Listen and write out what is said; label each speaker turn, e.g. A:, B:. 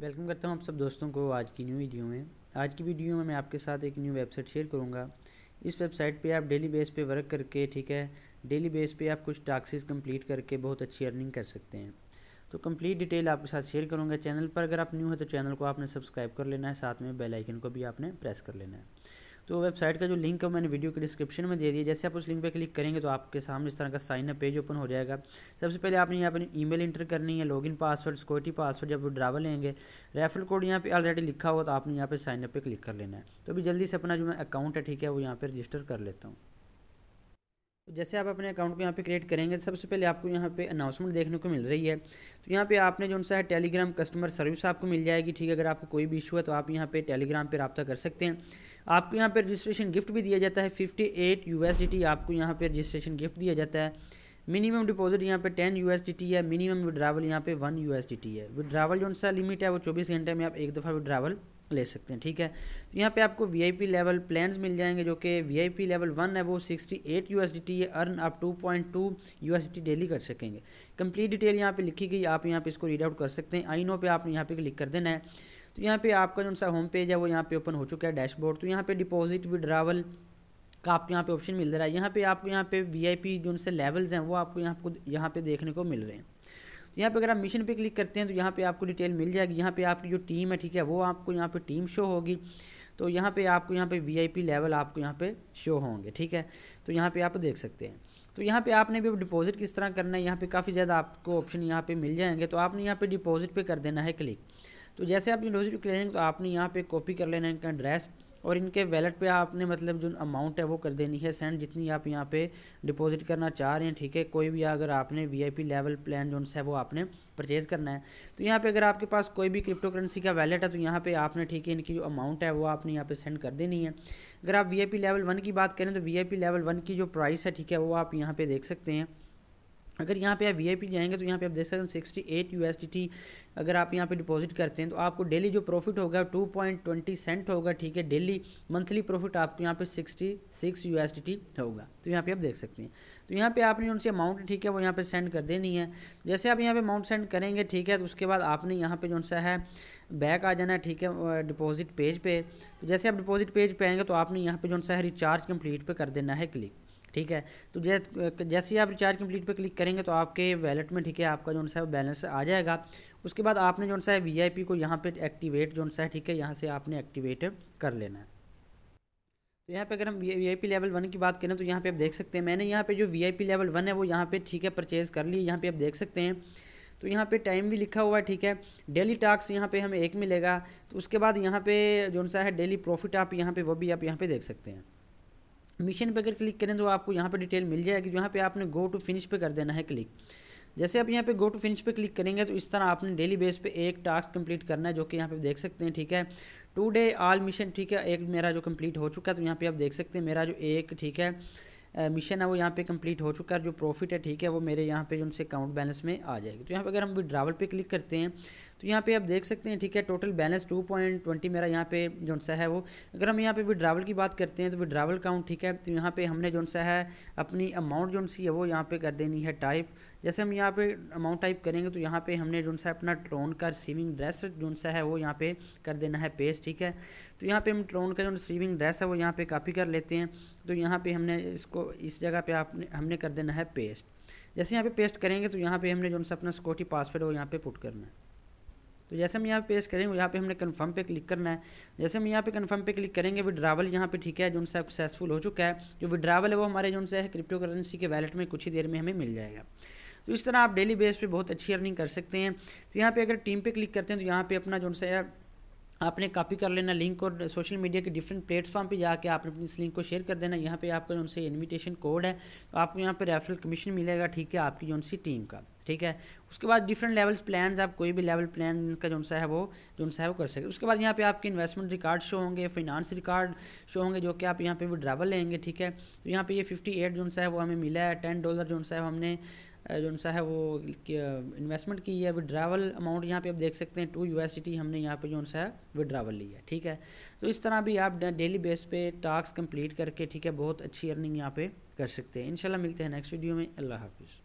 A: welcome करता हूँ आप सब दोस्तों को आज की न्यू वीडियो में आज की वीडियो में मैं आपके साथ एक न्यू वेबसाइट शेयर करूँगा इस वेबसाइट पे आप डेली बेस पे वर्क करके ठीक है डेली बेस पे आप कुछ टास्क कंप्लीट करके बहुत अच्छी अर्निंग कर सकते हैं तो कंप्लीट डिटेल आपके साथ शेयर करूँगा चैनल पर अगर आप न्यू है तो चैनल को आपने सब्सक्राइब कर लेना है साथ में बेलाइकन को भी आपने प्रेस कर लेना है तो वेबसाइट का जो लिंक है मैंने वीडियो के डिस्क्रिप्शन में दे दिया जैसे आप उस लिंक पर क्लिक करेंगे तो आपके सामने इस तरह का साइन अप पेज ओपन हो जाएगा सबसे पहले आपने यहाँ पर ई मेल इंटर करनी है लॉगिन पासवर्ड सिक्योरिटी पासवर्ड जब ड्रावर लेंगे रेफरल कोड यहाँ पे ऑलरेडी लिखा हुआ तो आपने यहाँ पर साइनअप पर क्लिक कर लेना है तो अभी जल्दी से अपना जो अकाउंट है ठीक है वो यहाँ पर रजिस्टर कर लेता हूँ जैसे आप अपने अकाउंट को यहाँ पे क्रिएट करेंगे सबसे पहले आपको यहाँ पे अनाउंसमेंट देखने को मिल रही है तो यहाँ पे आपने जो सा है टेलीग्राम कस्टमर सर्विस आपको मिल जाएगी ठीक है अगर आपको कोई भी इशू है तो आप यहाँ पे टेलीग्राम पे रबता कर सकते हैं आपको यहाँ पे रजिस्ट्रेशन गिफ्ट भी दिया जाता है फिफ्टी एट आपको यहाँ पे रजिस्ट्रेशन गिफ्ट दिया जाता है मिनिमम डिपॉजिट यहाँ पे टेन यू है मिनिमम विड्रावल यहाँ पे वन यू है विड्रावल जो सा लिमिट है वो चौबीस घंटे में आप एक दफ़ा विड्रावल ले सकते हैं ठीक है तो यहाँ पे आपको वीआईपी लेवल प्लान्स मिल जाएंगे जो कि वीआईपी लेवल वन है वो 68 यूएसडीटी ये अर्न आप 2.2 यूएसडीटी डेली कर सकेंगे कंप्लीट डिटेल यहाँ पे लिखी गई आप यहाँ पे इसको रीड आउट कर सकते हैं आई नो पे आपने यहाँ पे क्लिक कर देना है तो यहाँ पे आपका जो सा होम पेज है वो यहाँ पे ओपन हो चुका है डैशबोर्ड तो यहाँ पे डिपॉजिट विड्रावल का आपको यहाँ पे ऑप्शन मिल रहा है यहाँ पे आपको यहाँ पे वी जो उनसे लेवल्स हैं वो आपको यहाँ को यहाँ पे देखने को मिल रहे हैं यहाँ पे अगर आप मिशन पे क्लिक करते हैं तो यहाँ पे आपको डिटेल मिल जाएगी यहाँ पे आपकी जो टीम है ठीक है वो आपको यहाँ पे टीम शो होगी तो यहाँ पे आपको यहाँ पे वीआईपी लेवल आपको यहाँ पे शो होंगे ठीक है तो यहाँ पे आप देख सकते हैं तो यहाँ पे आपने भी डिपॉजिट किस तरह करना है यहाँ पे काफ़ी ज़्यादा आपको ऑप्शन यहाँ पे मिल जाएंगे तो आपने यहाँ पे डिपॉजिट पे कर देना है क्लिक तो जैसे आप डिपॉजिट क्लिक तो आपने यहाँ पे कॉपी कर लेना है इनका एड्रेस और इनके वैलेट पे आपने मतलब जो अमाउंट है वो कर देनी है सेंड जितनी आप यहाँ पे डिपॉजिट करना चाह रहे हैं ठीक है कोई भी अगर आपने वीआईपी लेवल प्लान जो है वो आपने परचेज़ करना है तो यहाँ पे अगर आपके पास कोई भी क्रिप्टो करेंसी का वैलेट है तो यहाँ पे आपने ठीक है इनकी जो अमाउंट है वो आपने यहाँ पे सेंड कर देनी है अगर आप वी लेवल वन की बात करें तो वी लेवल वन की जो प्राइस है ठीक है वो आप यहाँ पर देख सकते हैं अगर यहाँ पे आप वी जाएंगे तो यहाँ पे आप देख सकते हैं सिक्सटी एट यू अगर आप यहाँ पे डिपॉजिट करते हैं तो आपको डेली जो प्रॉफिट होगा टू पॉइंट ट्वेंटी सेंट होगा ठीक है डेली मंथली प्रॉफिट आपको यहाँ पे सिक्सटी सिक्स यू होगा तो यहाँ पे आप देख सकते हैं तो यहाँ पे आपने उनसे अमाउंट ठीक है वो यहाँ पे सेंड कर देनी है जैसे आप यहाँ पे अमाउंट सेंड करेंगे ठीक है तो उसके बाद आपने यहाँ पे जो सा है बैक आ जाना है ठीक है डिपॉजिट पेज पे तो जैसे आप डिपॉजिट पेज पे आएंगे तो आपने यहाँ पर जो सा है रिचार्ज कम्प्लीट पर कर देना है क्लिक ठीक है तो जैसे जैसे ही आप रिचार्ज कंप्लीट पे क्लिक करेंगे तो आपके वैलेट में ठीक है आपका जो सा बैलेंस आ जाएगा उसके बाद आपने जो सा है वीआईपी को यहाँ पे एक्टिवेट जो सा है ठीक है यहाँ से आपने एक्टिवेट कर लेना है तो यहाँ पे अगर हम वी पी लेवल वन की बात करें तो यहाँ पे आप देख सकते हैं मैंने यहाँ पे जो वी पी लेवल वन है वो यहाँ पे ठीक है परचेज़ कर ली यहाँ पे आप देख सकते हैं तो यहाँ पे टाइम भी लिखा हुआ है ठीक है डेली टास्क यहाँ पे हमें एक मिलेगा तो उसके बाद यहाँ पे जो सा है डेली प्रॉफिट आप यहाँ पे वो भी आप यहाँ पे देख सकते हैं मिशन पे अगर क्लिक करें तो आपको यहाँ पे डिटेल मिल जाएगी यहाँ पे आपने गो टू फिनिश पे कर देना है क्लिक जैसे आप यहाँ पे गो टू फिनिश पे क्लिक करेंगे तो इस तरह आपने डेली बेस पे एक टास्क कंप्लीट करना है जो कि यहाँ पे देख सकते हैं ठीक है टू डे ऑल मिशन ठीक है एक मेरा जो कंप्लीट हो चुका है तो यहाँ पे आप देख सकते हैं मेरा जो एक ठीक है मिशन है वो यहाँ पे कंप्लीट हो चुका है जो प्रॉफिट है ठीक है वो मेरे यहाँ पे उनसे अकाउंट बैलेंस में आ जाएगी तो यहाँ पे अगर हम विड्रावल पे क्लिक करते हैं तो यहाँ पे आप देख सकते हैं ठीक है total balance two point twenty मेरा यहाँ पे जो सा है वो अगर हम यहाँ पे विड्रावल की बात करते हैं तो विड्रावल काउंट ठीक है तो यहाँ पे हमने जो सा है अपनी अमाउंट जो सी है वो यहाँ पे कर देनी है टाइप जैसे हम यहाँ पे अमाउंट टाइप करेंगे तो यहाँ पे हमने जो सा अपना ट्रोन का रिसीविंग ड्रेस जो सा है वो यहाँ पे कर देना है पेस्ट ठीक है तो यहाँ पे हम ट्रोन का जो रिसीविंग ड्रेस है वो यहाँ पे कॉपी कर लेते हैं तो यहाँ पे हमने इसको इस जगह पे आपने हमने कर देना है पेस्ट जैसे यहाँ पे पेस्ट करेंगे तो यहाँ पे हमने जो सा अपना सिक्योरिटी पासवर्ड वो यहाँ पे पुट करना है तो जैसे हम यहाँ पे पेश करेंगे यहाँ पे हमने कन्फर्म पे क्लिक करना है जैसे हम यहाँ पे कन्फर्म पे क्लिक करेंगे विड्रावल यहाँ पे ठीक है जो सक्सेसफुल हो चुका है जो विड्रावल है वो हमारे जो है क्रिप्टो करेंसी के वैलेट में कुछ ही देर में हमें मिल जाएगा तो इस तरह आप डेली बेस पे बहुत अच्छी अर्निंग कर सकते हैं तो यहाँ पे अगर टीम पे क्लिक करते हैं तो यहाँ पे अपना जो है आपने कॉपी कर लेना लिंक और सोशल मीडिया के डिफरेंट प्लेटफॉर्म पे जाके आपने अपनी इस लिंक को शेयर कर देना यहाँ पे आपका जो उनसे इन्विटेशन कोड है तो आपको यहाँ पे रेफरल कमीशन मिलेगा ठीक है आपकी जो सी टीम का ठीक है उसके बाद डिफरेंट लेवल्स प्लान आप कोई भी लेवल प्लान का जो सा है वो जो सा है वो कर सकते उसके बाद यहाँ पे आपके इन्वेस्टमेंट रिकॉर्ड शो होंगे फाइनेंस रिकॉर्ड शो होंगे जो कि आप यहाँ पे विड्रावल लेंगे ठीक है तो यहाँ पे ये फिफ्टी एट जो सा है वो हमें मिला है टेन डॉलर जो सा है हमने जो सा है वो इन्वेस्टमेंट की है विड्रावल अमाउंट यहाँ पे आप देख सकते हैं टू यू हमने यहाँ पे जो सा है विड्रावल ली है ठीक है तो इस तरह भी आप डेली बेस पे टास्क कंप्लीट करके ठीक है बहुत अच्छी अर्निंग यहाँ पे कर सकते हैं इंशाल्लाह मिलते हैं नेक्स्ट वीडियो में अल्लाह हाफिज़